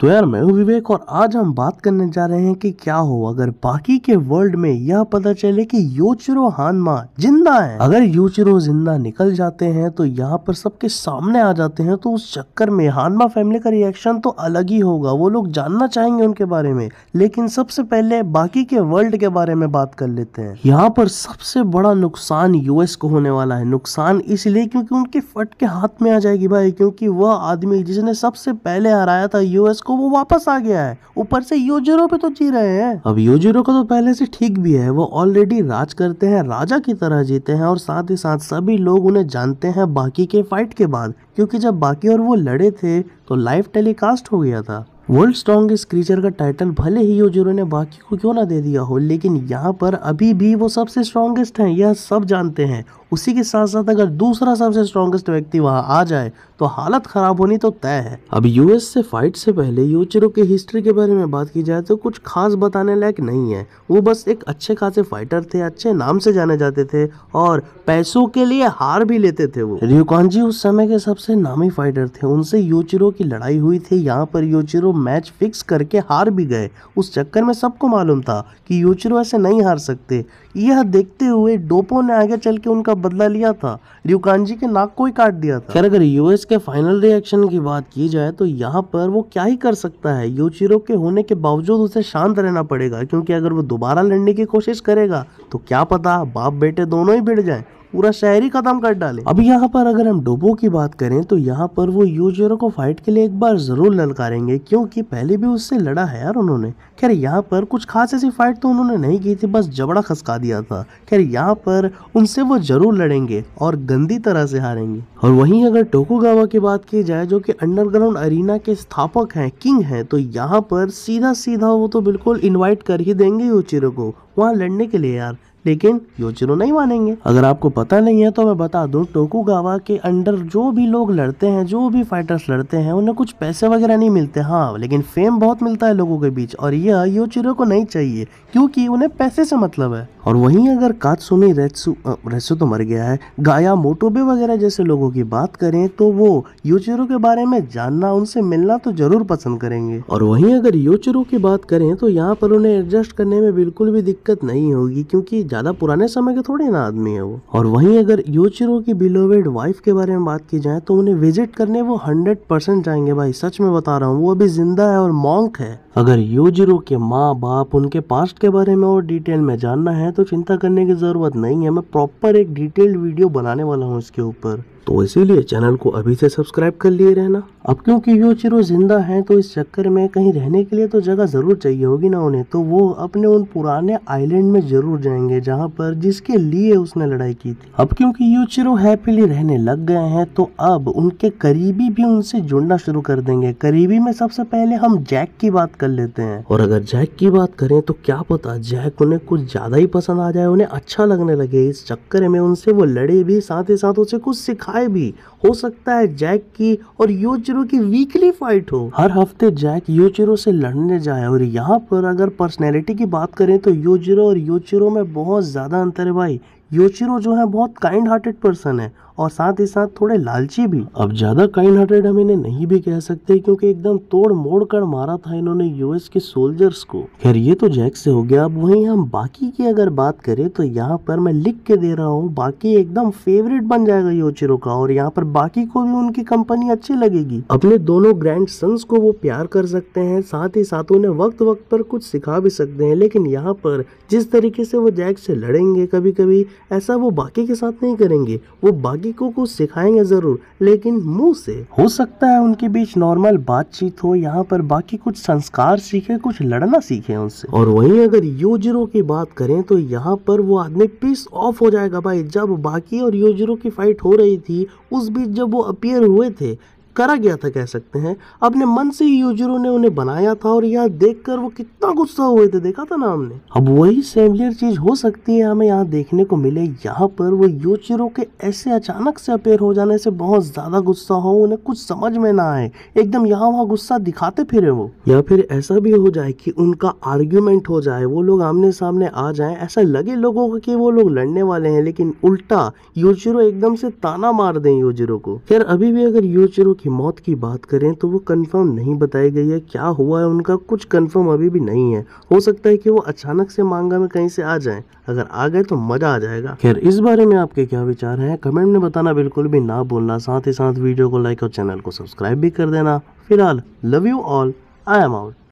तो यार मैं हूँ विवेक और आज हम बात करने जा रहे हैं कि क्या हो अगर बाकी के वर्ल्ड में यह पता चले कि योचिरो हानमा जिंदा है अगर योचिरो जिंदा निकल जाते हैं तो यहाँ पर सबके सामने आ जाते हैं तो उस चक्कर में हानमा फैमिली का रिएक्शन तो अलग ही होगा वो लोग जानना चाहेंगे उनके बारे में लेकिन सबसे पहले बाकी के वर्ल्ड के बारे में बात कर लेते हैं यहाँ पर सबसे बड़ा नुकसान यूएस को होने वाला है नुकसान इसलिए क्योंकि उनके फट के हाथ में आ जाएगी भाई क्योंकि वह आदमी जिसने सबसे पहले हराया था यूएस को को वो वापस आ गया है ऊपर से योजरो पे तो जी रहे हैं अब योजरो का तो पहले से ठीक भी है वो ऑलरेडी राज करते हैं राजा की तरह जीते हैं और साथ ही साथ सभी लोग उन्हें जानते हैं बाकी के फाइट के बाद क्योंकि जब बाकी और वो लड़े थे तो लाइव टेलीकास्ट हो गया था वर्ल्ड स्ट्रॉन्गेस्ट क्रीचर का टाइटल भले ही योजुरो ने बाकी को क्यों ना दे दिया हो लेकिन यहाँ पर अभी भी वो सबसे स्ट्रॉन्गेस्ट हैं यह सब जानते हैं उसी के साथ साथ अगर दूसरा सबसे स्ट्रॉन्गेस्ट व्यक्ति वहाँ आ जाए तो हालत खराब होनी तो तय है अब यूएस से फाइट से पहले योजुरो के हिस्ट्री के बारे में बात की जाए तो कुछ खास बताने लायक नहीं है वो बस एक अच्छे खासे फाइटर थे अच्छे नाम से जाने जाते थे और पैसों के लिए हार भी लेते थे वो रियोकॉन्जी उस समय के सबसे नामी फाइटर थे उनसे योचिरो की लड़ाई हुई थी यहाँ पर योचिरो मैच फिक्स करके हार भी गए उस चक्कर में सबको मालूम था कि यूचरो ऐसे नहीं हार सकते यह देखते हुए डोपो ने आगे चल के उनका बदला लिया था रियुकानजी के नाक को ही काट दिया था खैर अगर यूएस के फाइनल रिएक्शन की बात की जाए तो यहाँ पर वो क्या ही कर सकता है यूचिरो के होने के बावजूद उसे शांत रहना पड़ेगा क्योंकि अगर वो दोबारा लड़ने की कोशिश करेगा तो क्या पता बाप बेटे दोनों ही भिड़ जाए पूरा शहर ही खत्म कर डाले अब यहाँ पर अगर हम डोबो की बात करें तो यहाँ पर वो यूजरों को फाइट के लिए एक बार जरूर ललकारेंगे क्योंकि पहले भी उससे लड़ा है यार उन्होंने खैर यहाँ पर कुछ खास ऐसी फाइट तो उन्होंने नहीं की थी बस जबड़ा खसका दिया था खैर यहाँ पर उनसे वो जरूर लड़ेंगे और गंदी तरह से हारेंगे और वहीं अगर टोकुगावा की बात की जाए जो कि अंडरग्राउंड अरीना के स्थापक हैं किंग हैं तो यहाँ पर सीधा सीधा वो तो बिल्कुल इन्वाइट कर ही देंगे यूचिरो को वहाँ लड़ने के लिए यार लेकिन योचिरो नहीं मानेंगे अगर आपको पता नहीं है तो मैं बता दूं टोकुगावा के अंडर जो भी लोग लड़ते हैं जो भी फाइटर्स लड़ते हैं उन्हें कुछ पैसे वगैरह नहीं मिलते हाँ लेकिन फेम बहुत मिलता है लोगों के बीच और यह योचिरो को नहीं चाहिए क्योंकि उन्हें पैसे से मतलब है और वहीं अगर कातसुनी रेसु रेसु तो मर गया है गाया मोटोबे वगैरह जैसे लोगों की बात करें तो वो योचिरो के बारे में जानना उनसे मिलना तो जरूर पसंद करेंगे और वहीं अगर योचिरो की बात करें तो यहाँ पर उन्हें एडजस्ट करने में बिल्कुल भी दिक्कत नहीं होगी क्योंकि ज़्यादा पुराने समय के थोड़े ना आदमी है वो और वहीं अगर योचिरो की बिलोवेड वाइफ के बारे में बात की जाए तो उन्हें विजिट करने वो हंड्रेड परसेंट जाएंगे भाई सच में बता रहा हूँ वो अभी जिंदा है और मॉन्क है अगर योजिरो के माँ बाप उनके पास्ट के बारे में और डिटेल में जानना है तो चिंता करने की जरूरत नहीं है मैं प्रॉपर एक डिटेल्ड वीडियो बनाने वाला हूँ इसके ऊपर तो इसीलिए चैनल को अभी से सब्सक्राइब कर लिए रहना अब क्योंकि यो चिरो जिंदा हैं तो इस चक्कर में कहीं रहने के लिए तो जगह ज़रूर चाहिए होगी ना उन्हें तो वो अपने उन पुराने आइलैंड में ज़रूर जाएंगे जहां पर जिसके लिए उसने लड़ाई की थी अब क्योंकि यो चिरो हैप्पीली रहने लग गए हैं तो अब उनके करीबी भी उनसे जुड़ना शुरू कर देंगे करीबी में सबसे पहले हम जैक की बात कर लेते हैं और अगर जैक की बात करें तो क्या पता जैक उन्हें कुछ ज़्यादा ही पसंद आ जाए उन्हें अच्छा लगने लगे इस चक्कर में उनसे वो लड़े भी साथ ही साथ उसे कुछ सिखाए भी हो सकता है जैक की और यो चिरो यूचेरो की वीकली फाइट हो हर हफ्ते जैक यूचेरो से लड़ने जाए और यहाँ पर अगर पर्सनैलिटी की बात करें तो यूचेरो और यूचेरो में बहुत ज्यादा अंतर है भाई योचिरो जो है बहुत काइंड हार्टेड पर्सन है और साथ ही साथ थोड़े लालची भी अब ज्यादा काइंड हार्टेड हम इन्हें नहीं भी कह सकते क्योंकि एकदम तोड़ मोड़ कर मारा था इन्होंने यूएस के सोल्जर्स को खैर ये तो जैक से हो गया अब वहीं हम बाकी की अगर बात करें तो यहाँ पर मैं लिख के दे रहा हूँ बाकी एकदम फेवरेट बन जाएगा योचिरो का और यहाँ पर बाकी को भी उनकी कंपनी अच्छी लगेगी अपने दोनों ग्रैंड सन्स को वो प्यार कर सकते हैं साथ ही साथ उन्हें वक्त वक्त पर कुछ सिखा भी सकते हैं लेकिन यहाँ पर जिस तरीके से वो जैक से लड़ेंगे कभी कभी ऐसा वो बाकी के साथ नहीं करेंगे वो बाकी लड़कियों को सिखाएंगे जरूर लेकिन मुंह से हो सकता है उनके बीच नॉर्मल बातचीत हो यहाँ पर बाकी कुछ संस्कार सीखे कुछ लड़ना सीखे उनसे और वहीं अगर योजरों की बात करें तो यहाँ पर वो आदमी पीस ऑफ हो जाएगा भाई जब बाकी और योजरों की फाइट हो रही थी उस बीच जब वो अपियर हुए थे करा गया था कह सकते हैं अपने मन से ही यूजरों ने उन्हें बनाया था और यहाँ देख वो कितना गुस्सा हुए थे देखा था ना हमने अब वही सेमिलर चीज हो सकती है हमें यहाँ देखने को मिले यहाँ पर वो यूजरों के ऐसे अचानक से अपेयर हो जाने से बहुत ज्यादा गुस्सा हो उन्हें कुछ समझ में ना आए एकदम यहाँ वहाँ गुस्सा दिखाते फिरे वो या फिर ऐसा भी हो जाए कि उनका आर्ग्यूमेंट हो जाए वो लोग आमने सामने आ जाए ऐसा लगे लोगों को कि वो लोग लड़ने वाले हैं लेकिन उल्टा यूजरो एकदम से ताना मार दें यूजरो को खैर अभी भी अगर यूजरो की मौत की बात करें तो वो कंफर्म नहीं बताई गई है क्या हुआ है उनका कुछ कंफर्म अभी भी नहीं है हो सकता है कि वो अचानक से मांगा में कहीं से आ जाएं अगर आ गए तो मजा आ जाएगा खैर इस बारे में आपके क्या विचार हैं कमेंट में बताना बिल्कुल भी ना बोलना साथ ही साथ वीडियो को लाइक और चैनल को सब्सक्राइब भी कर देना फिलहाल love you all I am out